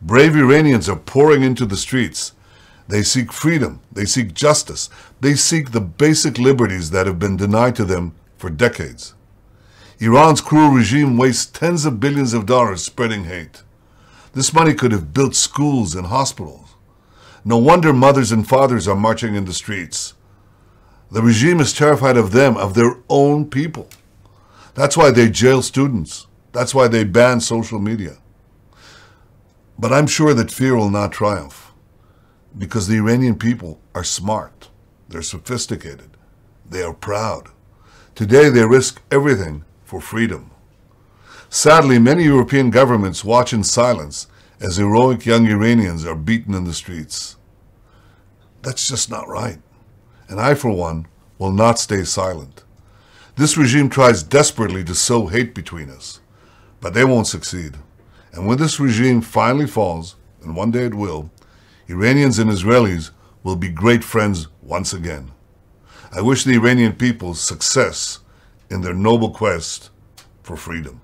Brave Iranians are pouring into the streets. They seek freedom. They seek justice. They seek the basic liberties that have been denied to them for decades. Iran's cruel regime wastes tens of billions of dollars spreading hate. This money could have built schools and hospitals. No wonder mothers and fathers are marching in the streets. The regime is terrified of them, of their own people. That's why they jail students. That's why they ban social media. But I'm sure that fear will not triumph because the Iranian people are smart, they're sophisticated, they are proud. Today they risk everything for freedom. Sadly, many European governments watch in silence as heroic young Iranians are beaten in the streets. That's just not right. And I, for one, will not stay silent. This regime tries desperately to sow hate between us, but they won't succeed. And when this regime finally falls, and one day it will, Iranians and Israelis will be great friends once again. I wish the Iranian people success in their noble quest for freedom.